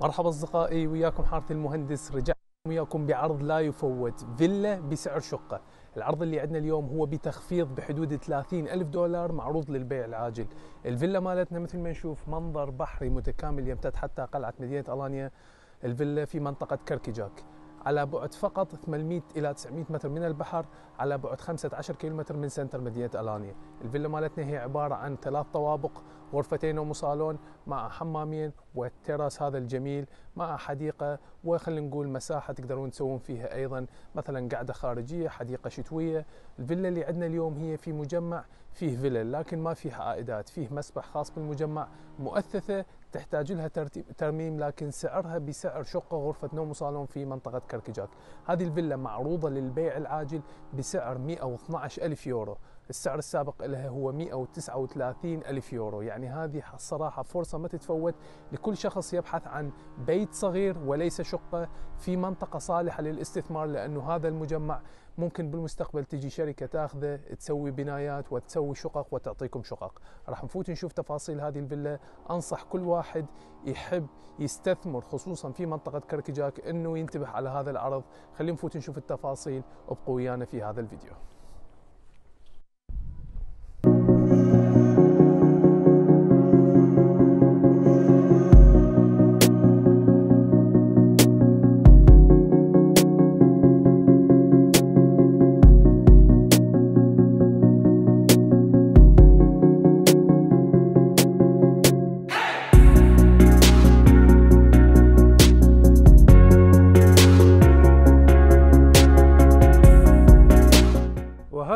مرحبا اصدقائي وياكم حاره المهندس رجعنا وياكم بعرض لا يفوت فيلا بسعر شقه العرض اللي عندنا اليوم هو بتخفيض بحدود 30 ألف دولار معروض للبيع العاجل الفيلا مالتنا مثل ما نشوف منظر بحري متكامل يمتد حتى قلعة مدينة ألانيا الفيلا في منطقة كركجاك على بعد فقط 800 إلى 900 متر من البحر على بعد 15 كيلومتر من سنتر مدينة ألانيا الفيلا مالتنا هي عبارة عن ثلاث طوابق غرفتين ومصالون وصالون مع حمامين والتراس هذا الجميل مع حديقة وخلينا نقول مساحة تقدرون تسوون فيها أيضا مثلا قاعدة خارجية حديقة شتوية الفيلا اللي عندنا اليوم هي في مجمع فيه فيلا لكن ما فيه عائدات فيه مسبح خاص بالمجمع مؤثثة تحتاج لها ترميم لكن سعرها بسعر شقة غرفة نوم وصالون في منطقة كركجاك هذه الفيلا معروضة للبيع العاجل بسعر 112 ألف يورو السعر السابق لها هو 139 ألف يورو يعني هذه الصراحة فرصة ما تتفوت لكل شخص يبحث عن بيت صغير وليس شقة في منطقة صالحة للاستثمار لأنه هذا المجمع ممكن بالمستقبل تجي شركة تاخذه تسوي بنايات وتسوي شقق وتعطيكم شقق راح نفوت نشوف تفاصيل هذه الفيلا أنصح كل واحد يحب يستثمر خصوصا في منطقة كركجاك أنه ينتبه على هذا العرض خلينا نفوت نشوف التفاصيل ابقوا ويانا في هذا الفيديو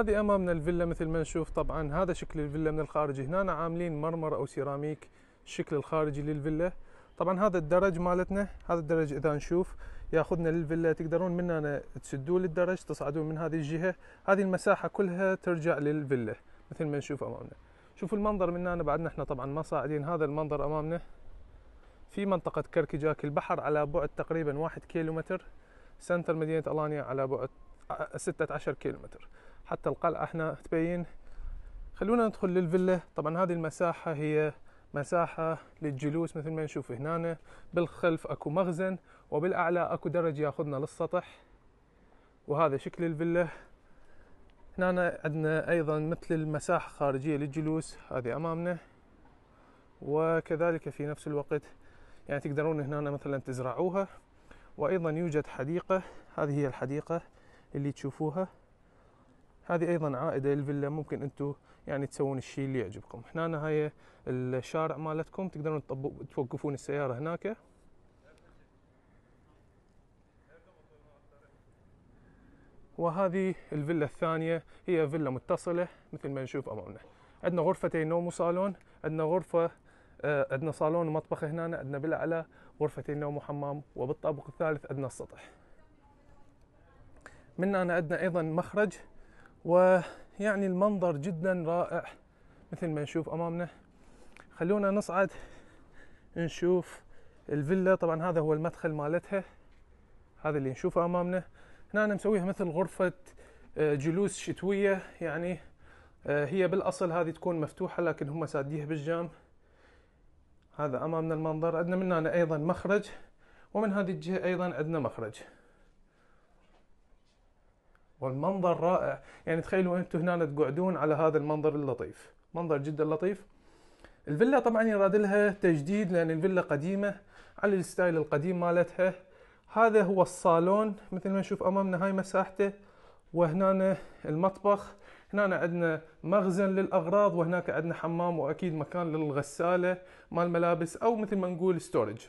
هذه امامنا الفيلا مثل ما نشوف طبعا هذا شكل الفيلا من الخارج هنا عاملين مرمر او سيراميك الشكل الخارجي للفيلا طبعا هذا الدرج مالتنا هذا الدرج اذا نشوف ياخذنا للفيلا تقدرون من هنا تسدون للدرج تصعدون من هذه الجهه هذه المساحه كلها ترجع للفيلا مثل ما نشوف امامنا شوفوا المنظر من هنا بعدنا احنا طبعا ما صاعدين هذا المنظر امامنا في منطقة كركجاك البحر على بعد تقريبا واحد كيلومتر سنتر مدينة ألانيا على بعد ستة عشر كيلومتر حتى القلعة احنا تبين خلونا ندخل للفيلا طبعا هذه المساحة هي مساحة للجلوس مثل ما نشوف هنا بالخلف اكو مخزن وبالاعلى اكو درج ياخذنا للسطح وهذا شكل الفيلا هنا عندنا ايضا مثل المساحة الخارجية للجلوس هذه امامنا وكذلك في نفس الوقت يعني تقدرون هنا مثلا تزرعوها وايضا يوجد حديقة هذه هي الحديقة اللي تشوفوها هذه ايضا عائده للفيلا ممكن انتم يعني تسوون الشيء اللي يعجبكم هنا هاي الشارع مالتكم تقدرون توقفون السياره هناك وهذه الفيلا الثانيه هي فيلا متصله مثل ما نشوف امامنا عندنا غرفتين نوم وصالون عندنا غرفه آه، عندنا صالون ومطبخ هنا عندنا بالاعلى غرفتين نوم وحمام وبالطابق الثالث عندنا السطح من هنا عندنا ايضا مخرج ويعني المنظر جدا رائع مثل ما نشوف امامنا خلونا نصعد نشوف الفيلا طبعا هذا هو المدخل مالتها هذا اللي نشوفه امامنا هنا أنا مسويها مثل غرفة آه، جلوس شتوية يعني آه، هي بالاصل هذه تكون مفتوحة لكن هم ساديها بالجام هذا امامنا المنظر عندنا من هنا ايضا مخرج ومن هذه الجهة ايضا عندنا مخرج والمنظر رائع يعني تخيلوا انتم هنا تقعدون على هذا المنظر اللطيف منظر جدا لطيف الفيلا طبعا يراد لها تجديد لان الفيلا قديمه على الستايل القديم مالتها هذا هو الصالون مثل ما نشوف امامنا هاي مساحته وهنا المطبخ هنا عندنا مخزن للاغراض وهناك عندنا حمام واكيد مكان للغساله مال ملابس او مثل ما نقول ستورج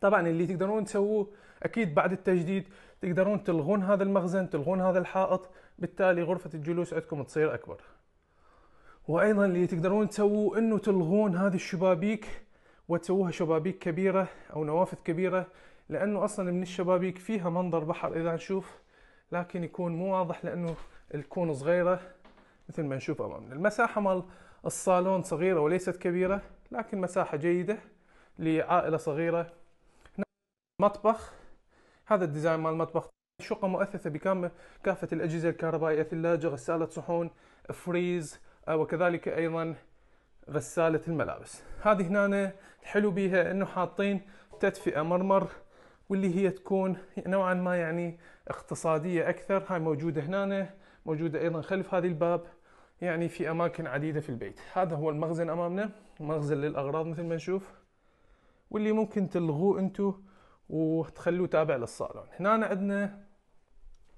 طبعا اللي تقدرون تسووه اكيد بعد التجديد تقدرون تلغون هذا المخزن تلغون هذا الحائط بالتالي غرفه الجلوس عندكم تصير اكبر وايضا اللي تقدرون تسووه انه تلغون هذه الشبابيك وتسووها شبابيك كبيره او نوافذ كبيره لانه اصلا من الشبابيك فيها منظر بحر اذا نشوف لكن يكون مو واضح لانه تكون صغيره مثل ما نشوف امامنا المساحه مال الصالون صغيره وليست كبيره لكن مساحه جيده لعائله صغيره مطبخ هذا الديزاين مال المطبخ شقة مؤثثة بكامل كافة الأجهزة الكهربائية ثلاجة غسالة صحون فريز آه، وكذلك أيضا غسالة الملابس هذه هنا الحلو بيها أنه حاطين تدفئة مرمر واللي هي تكون نوعا ما يعني اقتصادية أكثر هاي موجودة هنا موجودة أيضا خلف هذه الباب يعني في أماكن عديدة في البيت هذا هو المخزن أمامنا مخزن للأغراض مثل ما نشوف واللي ممكن تلغوه أنتم وتخلوه تابع للصالون هنا عندنا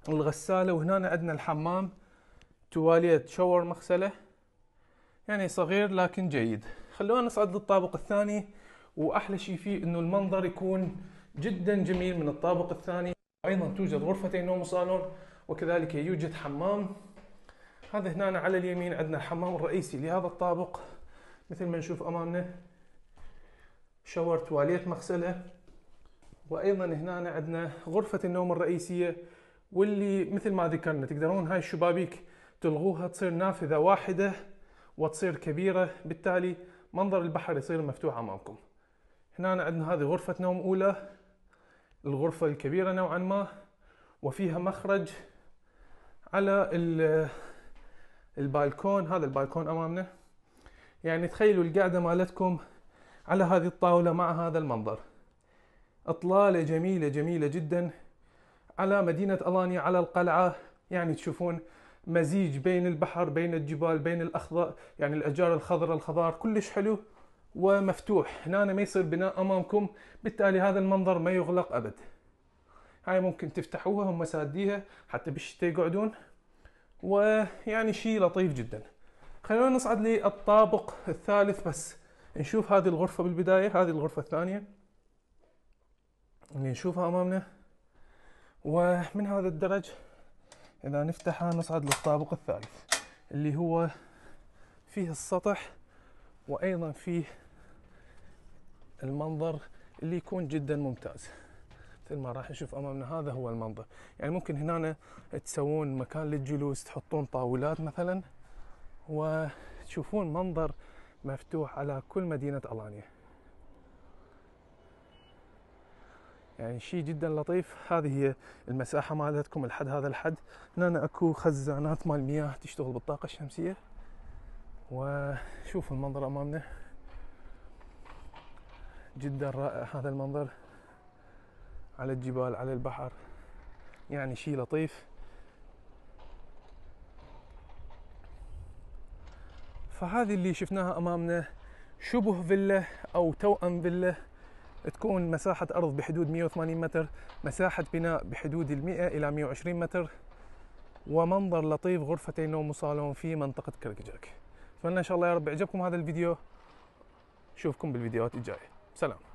الغساله وهنا عندنا الحمام تواليت شاور مغسله يعني صغير لكن جيد خلونا نصعد للطابق الثاني واحلى شيء فيه انه المنظر يكون جدا جميل من الطابق الثاني ايضا توجد غرفتين نوم وصالون وكذلك يوجد حمام هذا هنا على اليمين عندنا الحمام الرئيسي لهذا الطابق مثل ما نشوف امامنا شاور تواليت مغسله وايضا هنا عندنا غرفه النوم الرئيسيه واللي مثل ما ذكرنا تقدرون هاي الشبابيك تلغوها تصير نافذه واحده وتصير كبيره بالتالي منظر البحر يصير مفتوح امامكم هنا عندنا هذه غرفه نوم اولى الغرفه الكبيره نوعا ما وفيها مخرج على البالكون هذا البالكون امامنا يعني تخيلوا القعده مالتكم على هذه الطاوله مع هذا المنظر اطلاله جميله جميله جدا على مدينه الانيا على القلعه يعني تشوفون مزيج بين البحر بين الجبال بين الاخضر يعني الاشجار الخضراء الخضار كلش حلو ومفتوح هنا ما يصير بناء امامكم بالتالي هذا المنظر ما يغلق ابد هاي ممكن تفتحوها هم ساديها حتى بالشتاء يقعدون ويعني شيء لطيف جدا خلونا نصعد للطابق الثالث بس نشوف هذه الغرفة بالبداية هذه الغرفة الثانية اللي نشوفها امامنا ومن هذا الدرج اذا نفتحها نصعد للطابق الثالث اللي هو فيه السطح وايضا فيه المنظر اللي يكون جدا ممتاز مثل ما راح نشوف امامنا هذا هو المنظر يعني ممكن هنا تسوون مكان للجلوس تحطون طاولات مثلا وتشوفون منظر مفتوح على كل مدينه الانيه يعني شيء جدا لطيف هذه هي المساحه مالتكم لحد هذا الحد هنا اكو خزانات مال مياه تشتغل بالطاقه الشمسيه وشوف المنظر امامنا جدا رائع هذا المنظر على الجبال على البحر يعني شيء لطيف فهذه اللي شفناها امامنا شبه فيلا او توأم فيلا تكون مساحة أرض بحدود 180 متر مساحة بناء بحدود 100 إلى 120 متر ومنظر لطيف غرفتي نوم وصالون في منطقة كركجاك أتمنى إن شاء الله يا رب يعجبكم هذا الفيديو أشوفكم بالفيديوهات الجاية سلام